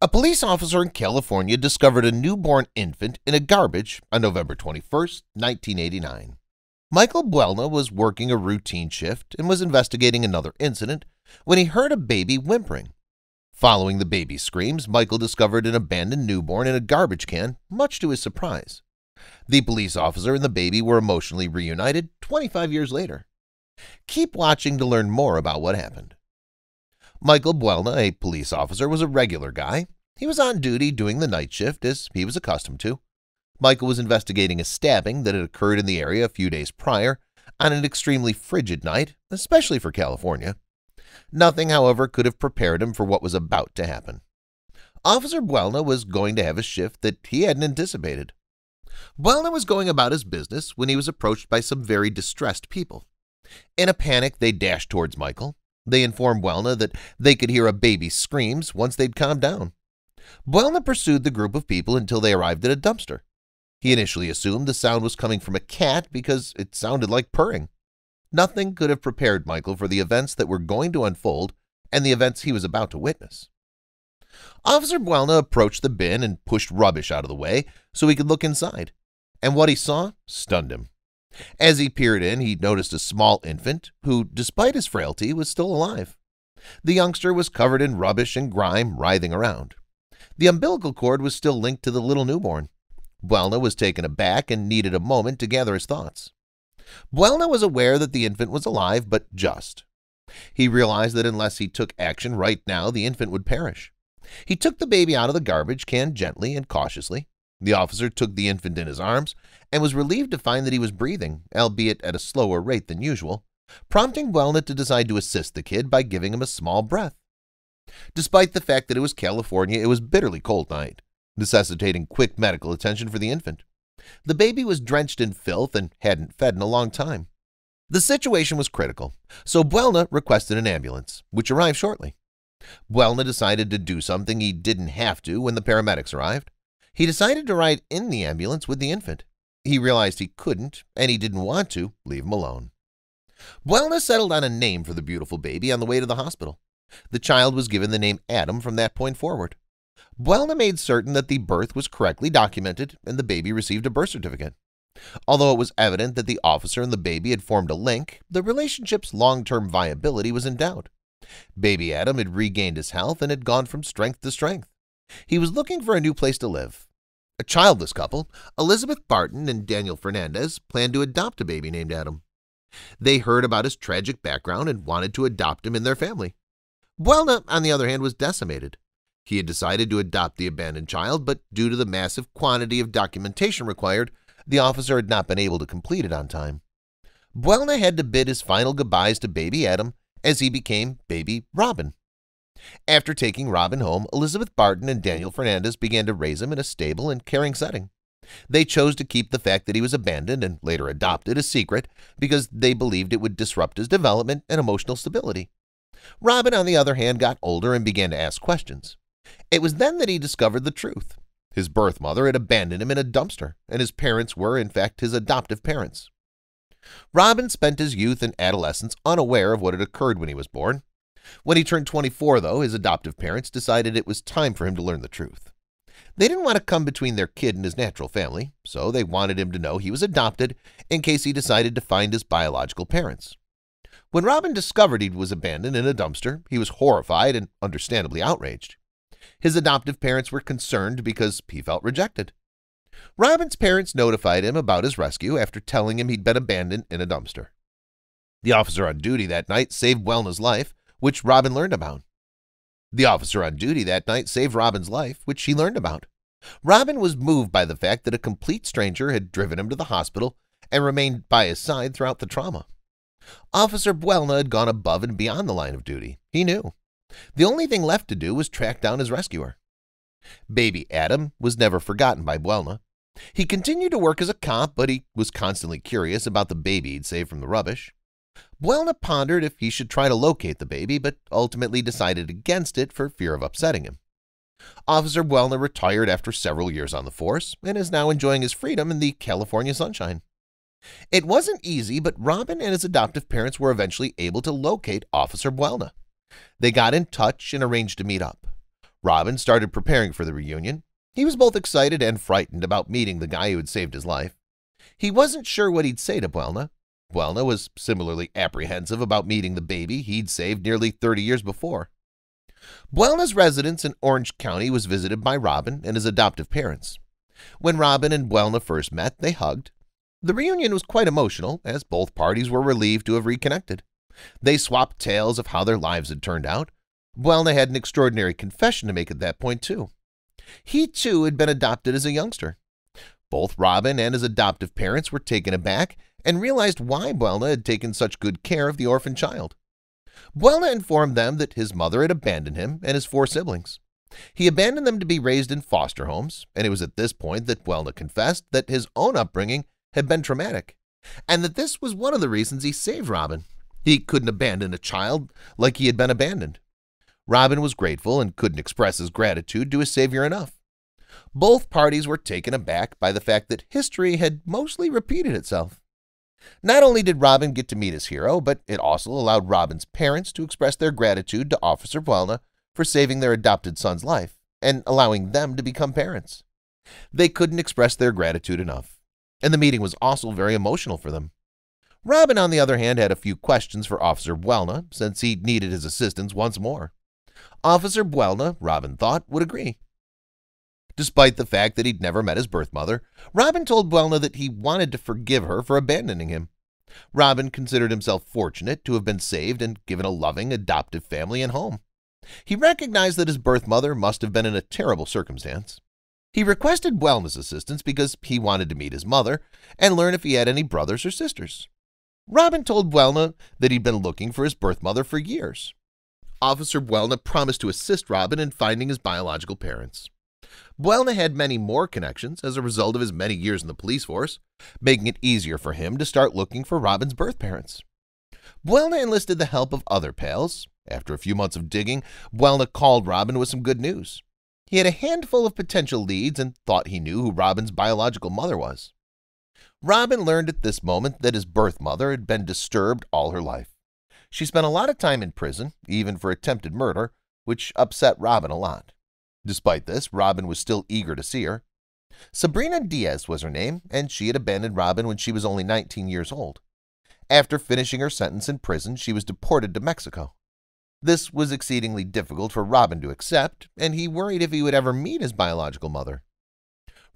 A police officer in California discovered a newborn infant in a garbage on November 21, 1989. Michael Buelna was working a routine shift and was investigating another incident when he heard a baby whimpering. Following the baby's screams, Michael discovered an abandoned newborn in a garbage can, much to his surprise. The police officer and the baby were emotionally reunited 25 years later. Keep watching to learn more about what happened. Michael Buelna, a police officer, was a regular guy. He was on duty doing the night shift, as he was accustomed to. Michael was investigating a stabbing that had occurred in the area a few days prior, on an extremely frigid night, especially for California. Nothing, however, could have prepared him for what was about to happen. Officer Buelna was going to have a shift that he hadn't anticipated. Buelna was going about his business when he was approached by some very distressed people. In a panic, they dashed towards Michael. They informed Buelna that they could hear a baby's screams once they'd calmed down. Buelna pursued the group of people until they arrived at a dumpster. He initially assumed the sound was coming from a cat because it sounded like purring. Nothing could have prepared Michael for the events that were going to unfold and the events he was about to witness. Officer Buelna approached the bin and pushed rubbish out of the way so he could look inside, and what he saw stunned him. As he peered in, he noticed a small infant who, despite his frailty, was still alive. The youngster was covered in rubbish and grime, writhing around. The umbilical cord was still linked to the little newborn. Buelna was taken aback and needed a moment to gather his thoughts. Buelna was aware that the infant was alive, but just. He realized that unless he took action right now, the infant would perish. He took the baby out of the garbage can gently and cautiously. The officer took the infant in his arms and was relieved to find that he was breathing, albeit at a slower rate than usual, prompting Wellnut to decide to assist the kid by giving him a small breath. Despite the fact that it was California, it was bitterly cold night, necessitating quick medical attention for the infant. The baby was drenched in filth and hadn't fed in a long time. The situation was critical, so Buelna requested an ambulance, which arrived shortly. Buelna decided to do something he didn't have to when the paramedics arrived. He decided to ride in the ambulance with the infant. He realized he couldn't, and he didn't want to, leave him alone. Buelna settled on a name for the beautiful baby on the way to the hospital. The child was given the name Adam from that point forward. Buelna made certain that the birth was correctly documented and the baby received a birth certificate. Although it was evident that the officer and the baby had formed a link, the relationship's long-term viability was in doubt. Baby Adam had regained his health and had gone from strength to strength. He was looking for a new place to live, a childless couple, Elizabeth Barton and Daniel Fernandez planned to adopt a baby named Adam. They heard about his tragic background and wanted to adopt him in their family. Buelna, on the other hand, was decimated. He had decided to adopt the abandoned child, but due to the massive quantity of documentation required, the officer had not been able to complete it on time. Buelna had to bid his final goodbyes to baby Adam as he became baby Robin. After taking Robin home, Elizabeth Barton and Daniel Fernandez began to raise him in a stable and caring setting. They chose to keep the fact that he was abandoned and later adopted a secret because they believed it would disrupt his development and emotional stability. Robin, on the other hand, got older and began to ask questions. It was then that he discovered the truth. His birth mother had abandoned him in a dumpster, and his parents were, in fact, his adoptive parents. Robin spent his youth and adolescence unaware of what had occurred when he was born. When he turned 24, though, his adoptive parents decided it was time for him to learn the truth. They didn't want to come between their kid and his natural family, so they wanted him to know he was adopted in case he decided to find his biological parents. When Robin discovered he was abandoned in a dumpster, he was horrified and understandably outraged. His adoptive parents were concerned because he felt rejected. Robin's parents notified him about his rescue after telling him he'd been abandoned in a dumpster. The officer on duty that night saved Wellna's life which Robin learned about. The officer on duty that night saved Robin's life, which she learned about. Robin was moved by the fact that a complete stranger had driven him to the hospital and remained by his side throughout the trauma. Officer Buelna had gone above and beyond the line of duty. He knew. The only thing left to do was track down his rescuer. Baby Adam was never forgotten by Buelna. He continued to work as a cop, but he was constantly curious about the baby he'd saved from the rubbish. Buelna pondered if he should try to locate the baby, but ultimately decided against it for fear of upsetting him. Officer Buelna retired after several years on the force and is now enjoying his freedom in the California sunshine. It wasn't easy, but Robin and his adoptive parents were eventually able to locate Officer Buelna. They got in touch and arranged to meet up. Robin started preparing for the reunion. He was both excited and frightened about meeting the guy who had saved his life. He wasn't sure what he'd say to Buelna, Buelna was similarly apprehensive about meeting the baby he'd saved nearly 30 years before. Buelna's residence in Orange County was visited by Robin and his adoptive parents. When Robin and Buelna first met, they hugged. The reunion was quite emotional, as both parties were relieved to have reconnected. They swapped tales of how their lives had turned out. Buelna had an extraordinary confession to make at that point, too. He, too, had been adopted as a youngster. Both Robin and his adoptive parents were taken aback and realized why Buelna had taken such good care of the orphan child. Buelna informed them that his mother had abandoned him and his four siblings. He abandoned them to be raised in foster homes, and it was at this point that Buelna confessed that his own upbringing had been traumatic, and that this was one of the reasons he saved Robin. He couldn't abandon a child like he had been abandoned. Robin was grateful and couldn't express his gratitude to his savior enough. Both parties were taken aback by the fact that history had mostly repeated itself. Not only did Robin get to meet his hero, but it also allowed Robin's parents to express their gratitude to Officer Buelna for saving their adopted son's life and allowing them to become parents. They couldn't express their gratitude enough, and the meeting was also very emotional for them. Robin, on the other hand, had a few questions for Officer Buelna, since he needed his assistance once more. Officer Buelna, Robin thought, would agree. Despite the fact that he'd never met his birth mother, Robin told Buelna that he wanted to forgive her for abandoning him. Robin considered himself fortunate to have been saved and given a loving, adoptive family and home. He recognized that his birth mother must have been in a terrible circumstance. He requested Buelna's assistance because he wanted to meet his mother and learn if he had any brothers or sisters. Robin told Buelna that he'd been looking for his birth mother for years. Officer Buelna promised to assist Robin in finding his biological parents. Buelna had many more connections as a result of his many years in the police force, making it easier for him to start looking for Robin's birth parents. Buelna enlisted the help of other pals. After a few months of digging, Buelna called Robin with some good news. He had a handful of potential leads and thought he knew who Robin's biological mother was. Robin learned at this moment that his birth mother had been disturbed all her life. She spent a lot of time in prison, even for attempted murder, which upset Robin a lot. Despite this, Robin was still eager to see her. Sabrina Diaz was her name, and she had abandoned Robin when she was only 19 years old. After finishing her sentence in prison, she was deported to Mexico. This was exceedingly difficult for Robin to accept, and he worried if he would ever meet his biological mother.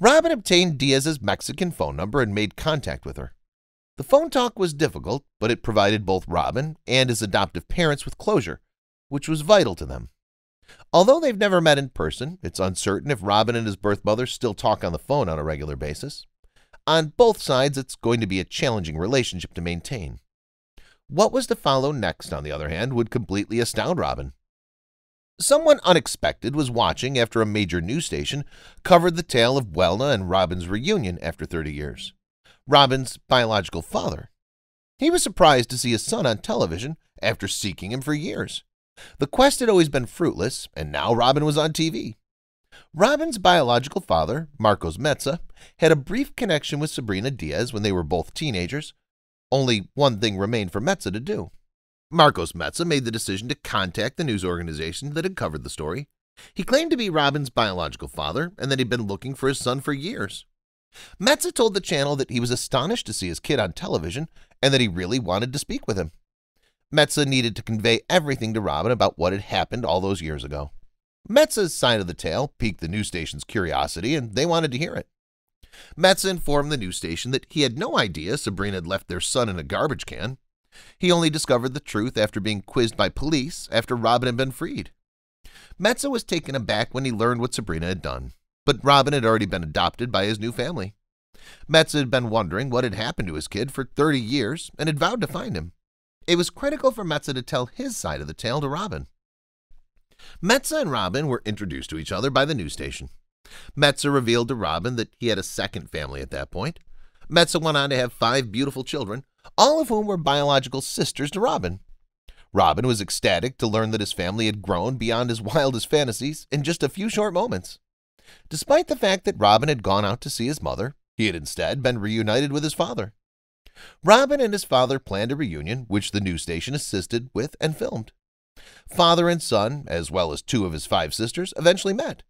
Robin obtained Diaz's Mexican phone number and made contact with her. The phone talk was difficult, but it provided both Robin and his adoptive parents with closure, which was vital to them. Although they've never met in person, it's uncertain if Robin and his birth mother still talk on the phone on a regular basis. On both sides, it's going to be a challenging relationship to maintain. What was to follow next, on the other hand, would completely astound Robin. Someone unexpected was watching after a major news station covered the tale of Welna and Robin's reunion after 30 years. Robin's biological father. He was surprised to see his son on television after seeking him for years. The quest had always been fruitless, and now Robin was on TV. Robin's biological father, Marcos Metza, had a brief connection with Sabrina Diaz when they were both teenagers. Only one thing remained for Metza to do. Marcos Metza made the decision to contact the news organization that had covered the story. He claimed to be Robin's biological father and that he'd been looking for his son for years. Metza told the channel that he was astonished to see his kid on television and that he really wanted to speak with him. Metza needed to convey everything to Robin about what had happened all those years ago. Metza's side of the tale piqued the news station's curiosity, and they wanted to hear it. Metza informed the news station that he had no idea Sabrina had left their son in a garbage can. He only discovered the truth after being quizzed by police after Robin had been freed. Metza was taken aback when he learned what Sabrina had done, but Robin had already been adopted by his new family. Metza had been wondering what had happened to his kid for 30 years and had vowed to find him. It was critical for Metza to tell his side of the tale to Robin. Metza and Robin were introduced to each other by the news station. Metza revealed to Robin that he had a second family at that point. Metza went on to have five beautiful children, all of whom were biological sisters to Robin. Robin was ecstatic to learn that his family had grown beyond his wildest fantasies in just a few short moments. Despite the fact that Robin had gone out to see his mother, he had instead been reunited with his father. Robin and his father planned a reunion, which the news station assisted with and filmed. Father and son, as well as two of his five sisters, eventually met.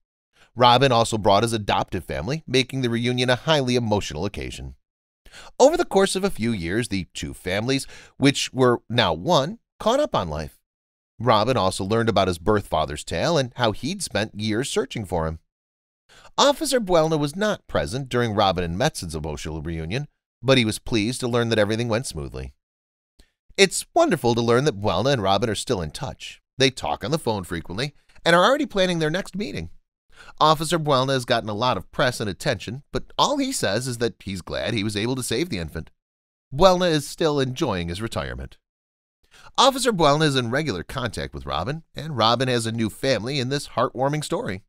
Robin also brought his adoptive family, making the reunion a highly emotional occasion. Over the course of a few years, the two families, which were now one, caught up on life. Robin also learned about his birth father's tale and how he'd spent years searching for him. Officer Buelna was not present during Robin and Metzen's emotional reunion, but he was pleased to learn that everything went smoothly. It's wonderful to learn that Buelna and Robin are still in touch. They talk on the phone frequently and are already planning their next meeting. Officer Buelna has gotten a lot of press and attention, but all he says is that he's glad he was able to save the infant. Buelna is still enjoying his retirement. Officer Buelna is in regular contact with Robin, and Robin has a new family in this heartwarming story.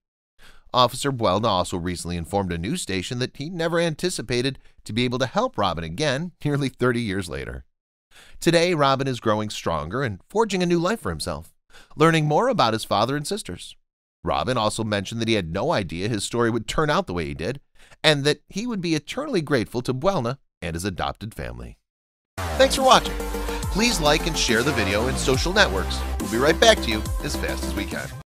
Officer Buelna also recently informed a news station that he never anticipated to be able to help Robin again nearly 30 years later. Today, Robin is growing stronger and forging a new life for himself, learning more about his father and sisters. Robin also mentioned that he had no idea his story would turn out the way he did, and that he would be eternally grateful to Buelna and his adopted family. Thanks for watching. Please like and share the video in social networks. We'll be right back to you as fast as we can.